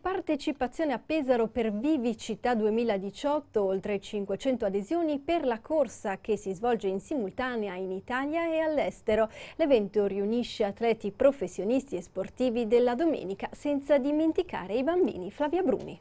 partecipazione a Pesaro per Vivi Città 2018, oltre 500 adesioni per la corsa che si svolge in simultanea in Italia e all'estero. L'evento riunisce atleti professionisti e sportivi della domenica senza dimenticare i bambini. Flavia Bruni.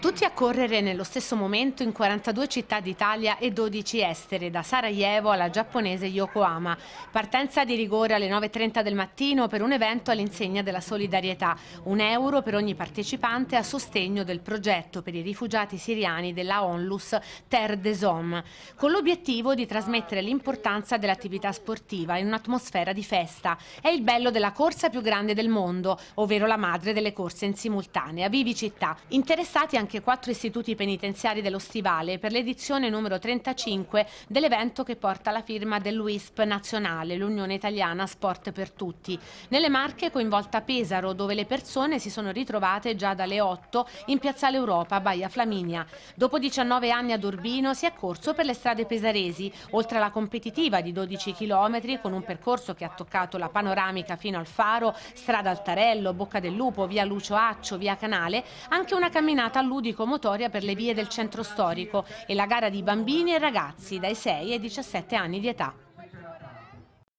Tutti a correre nello stesso momento in 42 città d'Italia e 12 estere, da Sarajevo alla giapponese Yokohama. Partenza di rigore alle 9.30 del mattino per un evento all'insegna della solidarietà. Un euro per ogni partecipante a sostegno del progetto per i rifugiati siriani della ONLUS Terre des Hommes, con l'obiettivo di trasmettere l'importanza dell'attività sportiva in un'atmosfera di festa. È il bello della corsa più grande del mondo, ovvero la madre delle corse in simultanea. Vivi città. Interessati anche anche quattro istituti penitenziari dello Stivale per l'edizione numero 35 dell'evento che porta la firma dell'UISP nazionale, l'Unione Italiana Sport per Tutti. Nelle Marche coinvolta Pesaro, dove le persone si sono ritrovate già dalle 8 in Piazzale Europa, Baia Flaminia. Dopo 19 anni ad Urbino si è corso per le strade pesaresi, oltre alla competitiva di 12 km con un percorso che ha toccato la panoramica fino al Faro, strada Altarello, Bocca del Lupo, via Lucio Accio, via Canale, anche una camminata all'ultimo ludico-motoria per le vie del centro storico e la gara di bambini e ragazzi dai 6 ai 17 anni di età.